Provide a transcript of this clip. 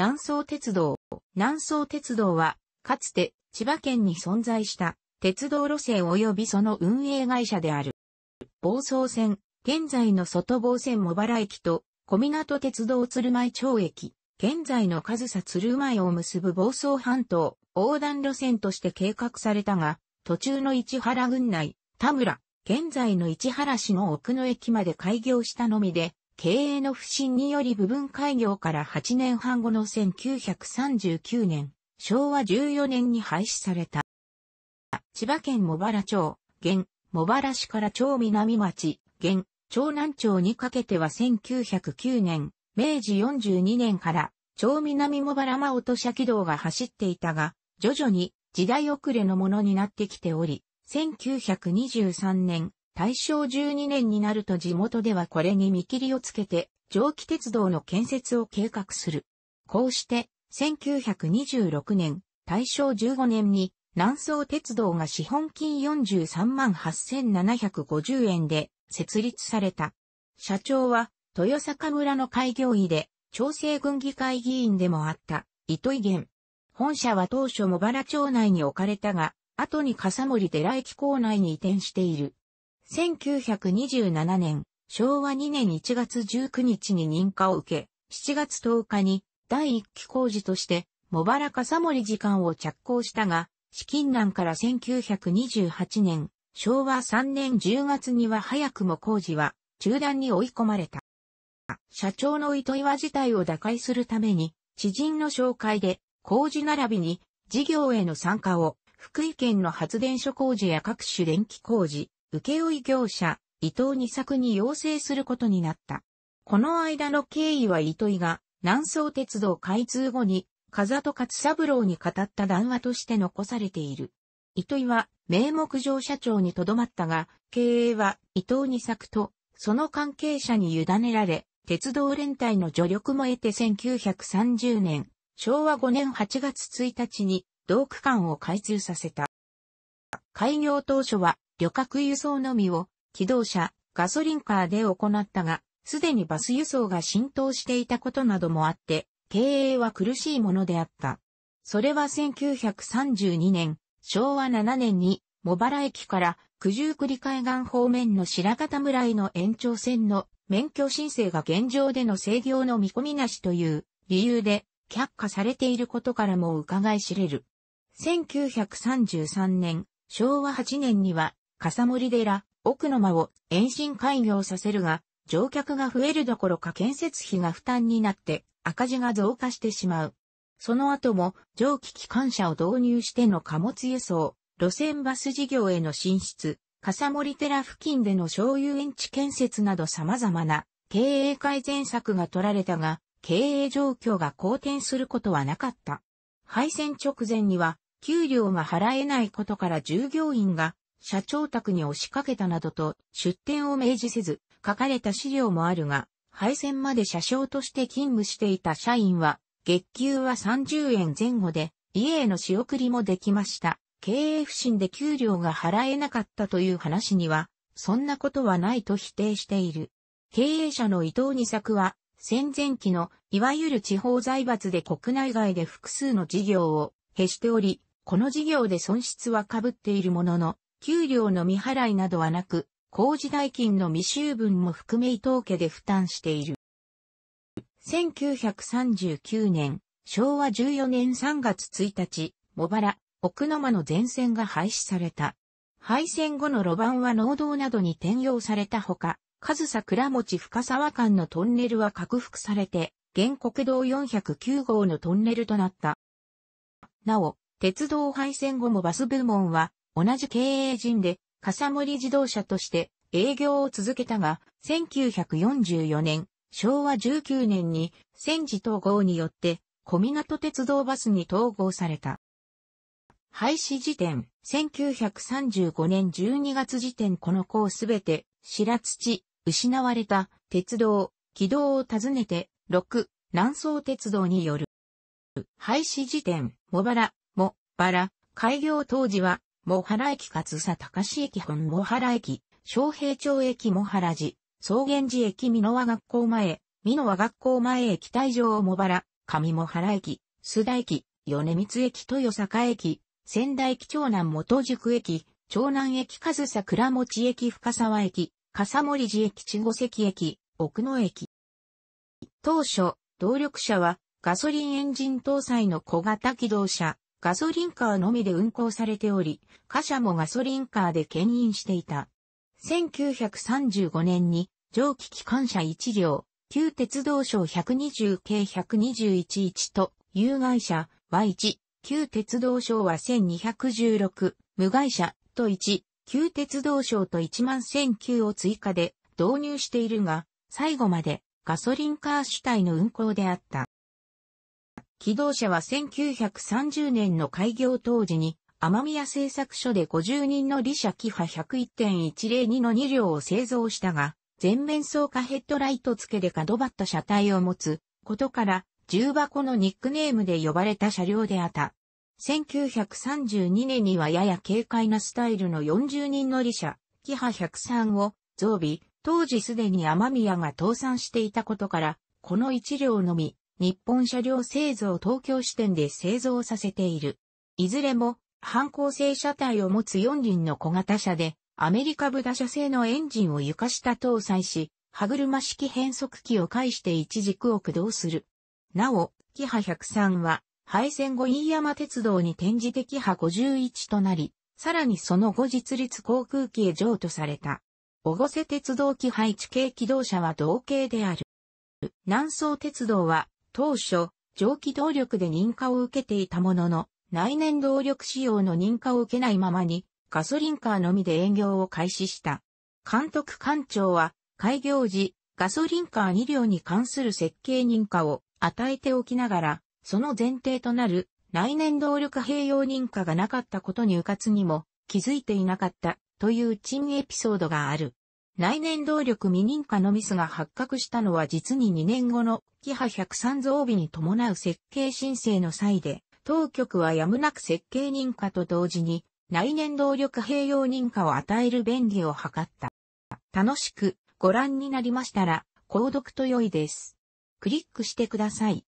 南総鉄道。南総鉄道は、かつて千葉県に存在した鉄道路線及びその運営会社である。房総線、現在の外房線茂原駅と小湊鉄道鶴舞町駅、現在の上総鶴舞を結ぶ房総半島、横断路線として計画されたが、途中の市原郡内、田村、現在の市原市の奥の駅まで開業したのみで、経営の不振により部分開業から8年半後の1939年、昭和14年に廃止された。千葉県茂原町、現、茂原市から町南町、現、町南町にかけては1909年、明治42年から、町南茂原間落車軌道が走っていたが、徐々に時代遅れのものになってきており、1923年、大正12年になると地元ではこれに見切りをつけて、蒸気鉄道の建設を計画する。こうして、1926年、大正15年に、南総鉄道が資本金43万8750円で設立された。社長は、豊坂村の開業医で、調整軍議会議員でもあった、糸井源。本社は当初茂原町内に置かれたが、後に笠森寺駅構内に移転している。1927年、昭和2年1月19日に認可を受け、7月10日に第1期工事として、茂原笠森時間を着工したが、資金難から1928年、昭和3年10月には早くも工事は中断に追い込まれた。社長の糸岩自体を打開するために、知人の紹介で工事並びに事業への参加を福井県の発電所工事や各種電気工事、請負業者、伊藤二作に要請することになった。この間の経緯は糸井が、南総鉄道開通後に、風戸勝三郎に語った談話として残されている。糸井は、名目上社長に留まったが、経営は伊藤二作と、その関係者に委ねられ、鉄道連帯の助力も得て1930年、昭和5年8月1日に、同区間を開通させた。開業当初は、旅客輸送のみを、機動車、ガソリンカーで行ったが、すでにバス輸送が浸透していたことなどもあって、経営は苦しいものであった。それは1932年、昭和7年に、茂原駅から九十九里海岸方面の白方村への延長線の免許申請が現状での制御の見込みなしという理由で却下されていることからも伺い知れる。1933年、昭和8年には笠森寺、奥の間を延伸開業させるが、乗客が増えるどころか建設費が負担になって赤字が増加してしまう。その後も蒸気機関車を導入しての貨物輸送、路線バス事業への進出、笠森寺付近での商遊園地建設など様々な経営改善策が取られたが、経営状況が好転することはなかった。廃線直前には、給料が払えないことから従業員が社長宅に押しかけたなどと出店を明示せず、書かれた資料もあるが、廃線まで車掌として勤務していた社員は、月給は30円前後で、家への仕送りもできました。経営不振で給料が払えなかったという話には、そんなことはないと否定している。経営者の伊藤二作は、戦前期の、いわゆる地方財閥で国内外で複数の事業を、経しており、この事業で損失は被っているものの、給料の未払いなどはなく、工事代金の未収分も含め伊藤家で負担している。1939年、昭和14年3月1日、茂原、奥の間の前線が廃止された。廃線後の路盤は農道などに転用されたほか、ずさ倉持深沢間のトンネルは拡幅されて、原国道409号のトンネルとなった。なお、鉄道廃線後もバス部門は、同じ経営陣で、笠森自動車として営業を続けたが、1944年、昭和19年に戦時統合によって小湊鉄道バスに統合された。廃止時点、1935年12月時点このをすべて、白土、失われた、鉄道、軌道を訪ねて、6、南総鉄道による。廃止時点、茂原、茂原、開業当時は、茂原駅勝佐高志駅本茂原駅、昌平町駅茂原寺、草原寺駅美濃和学校前、美濃和学校前駅退場茂原、上茂原駅、須田駅、米光駅豊坂駅、仙台駅長南元宿駅、長南駅上総倉持駅深沢駅、笠森寺駅千五関駅、奥野駅。当初、動力車はガソリンエンジン搭載の小型機動車、ガソリンカーのみで運行されており、貨車もガソリンカーで牽引していた。1935年に蒸気機関車1両、旧鉄道省120系1 2 1 1と、有害者 Y1、旧鉄道省は1216、無害者と1、旧鉄道省と1万1009を追加で導入しているが、最後までガソリンカー主体の運行であった。機動車は1930年の開業当時に、天宮製作所で50人の利車キハ101.102の2両を製造したが、全面装化ヘッドライト付けで角ばった車体を持つことから、重箱のニックネームで呼ばれた車両であった。1932年にはやや軽快なスタイルの40人乗り車、キハ103を増備、当時すでに天宮が倒産していたことから、この1両のみ、日本車両製造東京支店で製造させている。いずれも、反抗性車体を持つ4輪の小型車で、アメリカブダ社製のエンジンを床下搭載し、歯車式変速機を介して一軸を駆動する。なお、キハ103は、廃線後飯山鉄道に展示的キ51となり、さらにその後実立航空機へ譲渡された。小瀬鉄道機配置系機動車は同型である。南総鉄道は当初、蒸気動力で認可を受けていたものの、内燃動力仕様の認可を受けないままに、ガソリンカーのみで営業を開始した。監督官庁は、開業時、ガソリンカー2両に関する設計認可を与えておきながら、その前提となる内燃動力併用認可がなかったことに迂闊にも気づいていなかったという珍エピソードがある。内燃動力未認可のミスが発覚したのは実に2年後のキハ103増備に伴う設計申請の際で、当局はやむなく設計認可と同時に内燃動力併用認可を与える便宜を図った。楽しくご覧になりましたら、購読と良いです。クリックしてください。